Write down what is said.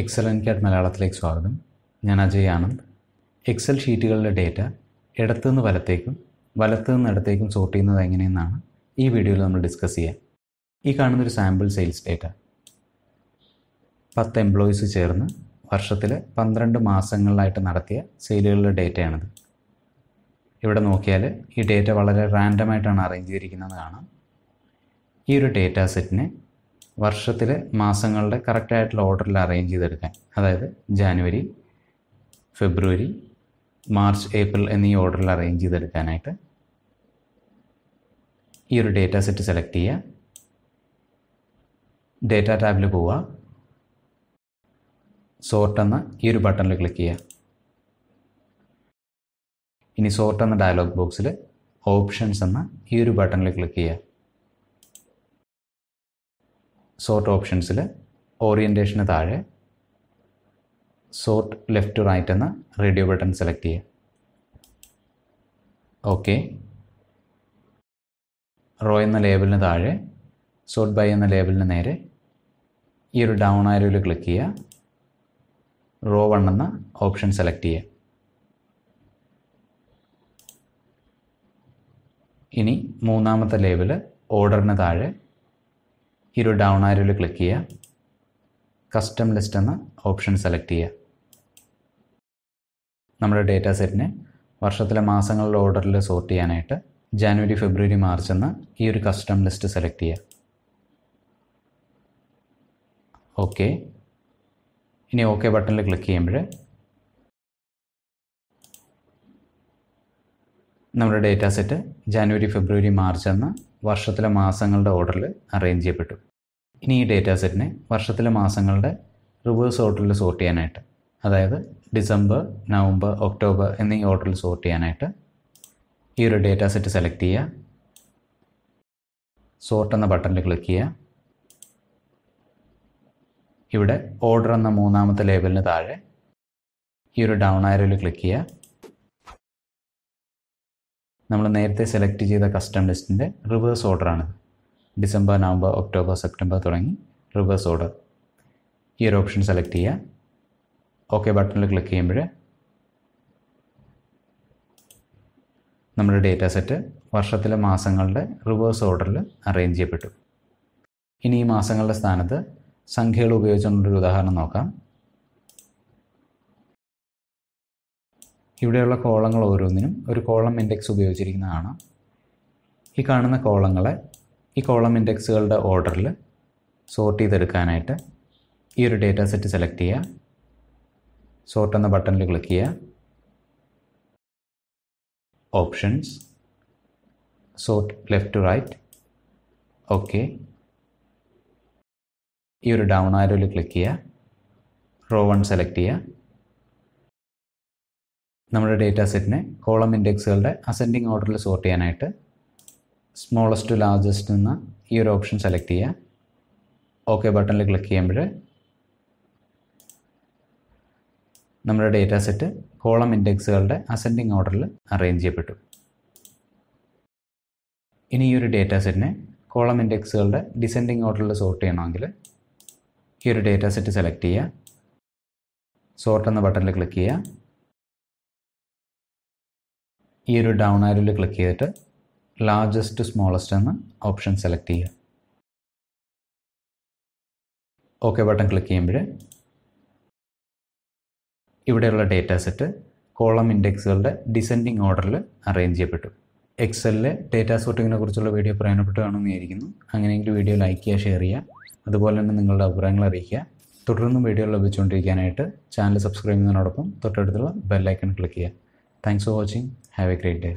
Excel and cat മലയാളത്തിലേക്ക് സ്വാഗതം ഞാൻ അജയ് ആനന്ദ് എക്സൽ ഷീറ്റുകളിലെ ഡേറ്റ ഇടത്തുനിന്ന് വലത്തേക്കും വലത്തുനിന്ന് ഇടത്തേക്കും സോർട്ട് ചെയ്യുന്നത് എങ്ങനെയെന്നാണ് ഈ വീഡിയോയിൽ നമ്മൾ ഡിസ്കസ് ചെയ്യാം ഈ കാണുന്നൊരു സാമ്പിൾ സെയിൽസ് ഡേറ്റ പത്ത് എംപ്ലോയീസ് ചേർന്ന് വർഷത്തിൽ പന്ത്രണ്ട് മാസങ്ങളിലായിട്ട് നടത്തിയ സെയിലുകളുടെ ഡേറ്റയാണിത് ഇവിടെ നോക്കിയാൽ ഈ ഡേറ്റ വളരെ റാൻഡമായിട്ടാണ് അറേഞ്ച് ചെയ്തിരിക്കുന്നത് കാണാം ഈ ഒരു ഡേറ്റ സെറ്റിനെ വർഷത്തിലെ മാസങ്ങളുടെ കറക്റ്റായിട്ടുള്ള ഓർഡറിൽ അറേഞ്ച് ചെയ്തെടുക്കാൻ അതായത് ജാനുവരി ഫെബ്രുവരി മാർച്ച് ഏപ്രിൽ എന്നീ ഓർഡറിൽ അറേഞ്ച് ചെയ്തെടുക്കാനായിട്ട് ഈ ഒരു ഡേറ്റ സെറ്റ് സെലക്ട് ചെയ്യുക ഡേറ്റ ടാബിൽ പോവുക സോർട്ട് എന്ന ഈ ഒരു ബട്ടണിൽ ക്ലിക്ക് ചെയ്യുക ഇനി സോർട്ട് എന്ന ഡയലോഗ് ബോക്സിൽ ഓപ്ഷൻസ് എന്ന ഈ ഒരു ബട്ടണിൽ ക്ലിക്ക് ചെയ്യുക സോർട്ട് ഓപ്ഷൻസിൽ ഓറിയൻറ്റേഷന് താഴെ സോർട്ട് ലെഫ്റ്റ് ടു റൈറ്റ് എന്ന റേഡിയോ ബട്ടൺ സെലക്ട് ചെയ്യുക ഓക്കെ റോ എന്ന ലേബലിന് താഴെ സോർട്ട് ബൈ എന്ന ലേബലിന് നേരെ ഈ ഒരു ഡൗൺ ആരോയിൽ ക്ലിക്ക് ചെയ്യുക റോ വൺ എന്ന ഓപ്ഷൻ സെലക്ട് ചെയ്യുക ഇനി മൂന്നാമത്തെ ലേബല് ഓർഡറിന് താഴെ ഈ ഒരു ഡൗൺ ആരോയിൽ ക്ലിക്ക് ചെയ്യുക കസ്റ്റം ലിസ്റ്റ് എന്ന ഓപ്ഷൻ സെലക്ട് ചെയ്യുക നമ്മുടെ ഡേറ്റാ സെറ്റിനെ വർഷത്തിലെ മാസങ്ങളുടെ ഓർഡറിൽ സോർട്ട് ചെയ്യാനായിട്ട് ജാനുവരി ഫെബ്രുവരി മാർച്ച് എന്ന ഈ ഒരു കസ്റ്റം ലിസ്റ്റ് സെലക്ട് ചെയ്യുക ഓക്കെ ഇനി ഓക്കെ ബട്ടണിൽ ക്ലിക്ക് ചെയ്യുമ്പോൾ നമ്മുടെ data set January February March എന്ന വർഷത്തിലെ മാസങ്ങളുടെ ഓർഡറിൽ അറേഞ്ച് ചെയ്യപ്പെട്ടു ഇനി ഈ ഡേറ്റാ സെറ്റിനെ വർഷത്തിലെ മാസങ്ങളുടെ റിവേഴ്സ് ഓർഡറിൽ സോർട്ട് ചെയ്യാനായിട്ട് അതായത് ഡിസംബർ നവംബർ ഒക്ടോബർ എന്നീ ഓർഡറിൽ സോർട്ട് ചെയ്യാനായിട്ട് ഈ ഒരു ഡേറ്റ സെറ്റ് സെലക്ട് ചെയ്യുക സോർട്ട് എന്ന ബട്ടണിൽ ക്ലിക്ക് ചെയ്യുക ഇവിടെ ഓർഡർ എന്ന മൂന്നാമത്തെ ലേബലിന് താഴെ ഈ ഒരു ഡൗൺ ആരോയിൽ ക്ലിക്ക് ചെയ്യുക നമ്മൾ നേരത്തെ സെലക്ട് ചെയ്ത കസ്റ്റം ലിസ്റ്റിൻ്റെ റിവേഴ്സ് ആണ് ഡിസംബർ നവംബർ ഒക്ടോബർ സെപ്റ്റംബർ തുടങ്ങി റിവേഴ്സ് ഓർഡർ ഈ ഒരു ഓപ്ഷൻ സെലക്ട് ചെയ്യുക ഓക്കെ ബട്ടണിൽ ക്ലിക്ക് ചെയ്യുമ്പോൾ നമ്മുടെ ഡേറ്റ സെറ്റ് വർഷത്തിലെ മാസങ്ങളുടെ റിവേഴ്സ് ഓർഡറിൽ അറേഞ്ച് ചെയ്യപ്പെട്ടു ഇനി ഈ മാസങ്ങളുടെ സ്ഥാനത്ത് സംഖ്യകൾ ഉപയോഗിച്ചുകൊണ്ടൊരു ഉദാഹരണം നോക്കാം ഇവിടെയുള്ള കോളങ്ങൾ ഓരോന്നിനും ഒരു കോളം ഇൻഡെക്സ് ഉപയോഗിച്ചിരിക്കുന്നതാണ് ഈ കാണുന്ന കോളങ്ങളെ ഈ കോളം ഇൻഡെക്സുകളുടെ ഓർഡറിൽ സോർട്ട് ചെയ്തെടുക്കാനായിട്ട് ഈ ഒരു ഡേറ്റ സെറ്റ് സെലക്ട് ചെയ്യുക സോർട്ട് എന്ന ബട്ടണിൽ ക്ലിക്ക് ചെയ്യുക options sort left to right okay ഈ ഒരു ഡൗൺ ആരോയിൽ ക്ലിക്ക് ചെയ്യുക റോ വൺ സെലക്ട് ചെയ്യുക നമ്മുടെ ഡേറ്റാ സെറ്റിനെ കോളം ഇൻഡെക്സുകളുടെ അസെൻഡിങ് ഓർഡറിൽ സോർട്ട് ചെയ്യാനായിട്ട് സ്മോളസ്റ്റ് ടു ലാർജസ്റ്റ് എന്ന ഈ ഒരു ഓപ്ഷൻ സെലക്ട് ചെയ്യുക ഓക്കെ ബട്ടണിൽ ക്ലിക്ക് ചെയ്യുമ്പോൾ നമ്മുടെ ഡേറ്റാ സെറ്റ് കോളം ഇൻഡെക്സുകളുടെ അസെൻഡിങ് ഓർഡറിൽ അറേഞ്ച് ചെയ്യപ്പെട്ടു ഇനി ഈ ഒരു ഡേറ്റാ സെറ്റിനെ കോളം ഇൻഡെക്സുകളുടെ ഡിസെൻഡിങ് ഓർഡറിൽ സോർട്ട് ചെയ്യണമെങ്കിൽ ഈ ഒരു ഡേറ്റാ സെറ്റ് സെലക്ട് ചെയ്യുക സോർട്ട് എന്ന ബട്ടണിൽ ക്ലിക്ക് ചെയ്യുക ഈ ഒരു ഡൗൺ ആരിൽ ക്ലിക്ക് ചെയ്തിട്ട് ലാർജസ്റ്റ് സ്മോളസ്റ്റ് എന്ന ഓപ്ഷൻ സെലക്ട് ചെയ്യുക ഓക്കെ ബട്ടൺ ക്ലിക്ക് ചെയ്യുമ്പോൾ ഇവിടെയുള്ള ഡേറ്റ സെറ്റ് കോളം ഇൻഡെക്സുകളുടെ ഡിസെൻഡിങ് ഓർഡറിൽ അറേഞ്ച് ചെയ്യപ്പെട്ടു എക്സലിലെ ഡേറ്റാ സോർട്ടിങ്ങിനെ കുറിച്ചുള്ള വീഡിയോ പ്രയോജനപ്പെട്ടതാണെന്ന് വിചാരിക്കുന്നു അങ്ങനെയെങ്കിൽ വീഡിയോ ലൈക്ക് ചെയ്യുക ഷെയർ ചെയ്യുക അതുപോലെ തന്നെ നിങ്ങളുടെ അഭിപ്രായങ്ങൾ അറിയിക്കുക തുടർന്നും വീഡിയോ ലഭിച്ചുകൊണ്ടിരിക്കാനായിട്ട് ചാനൽ സബ്സ്ക്രൈബ് ചെയ്യുന്നതിനോടൊപ്പം തൊട്ടടുത്തുള്ള ബെല്ലൈക്കൺ ക്ലിക്ക് ചെയ്യുക Thanks for watching. Have a great day.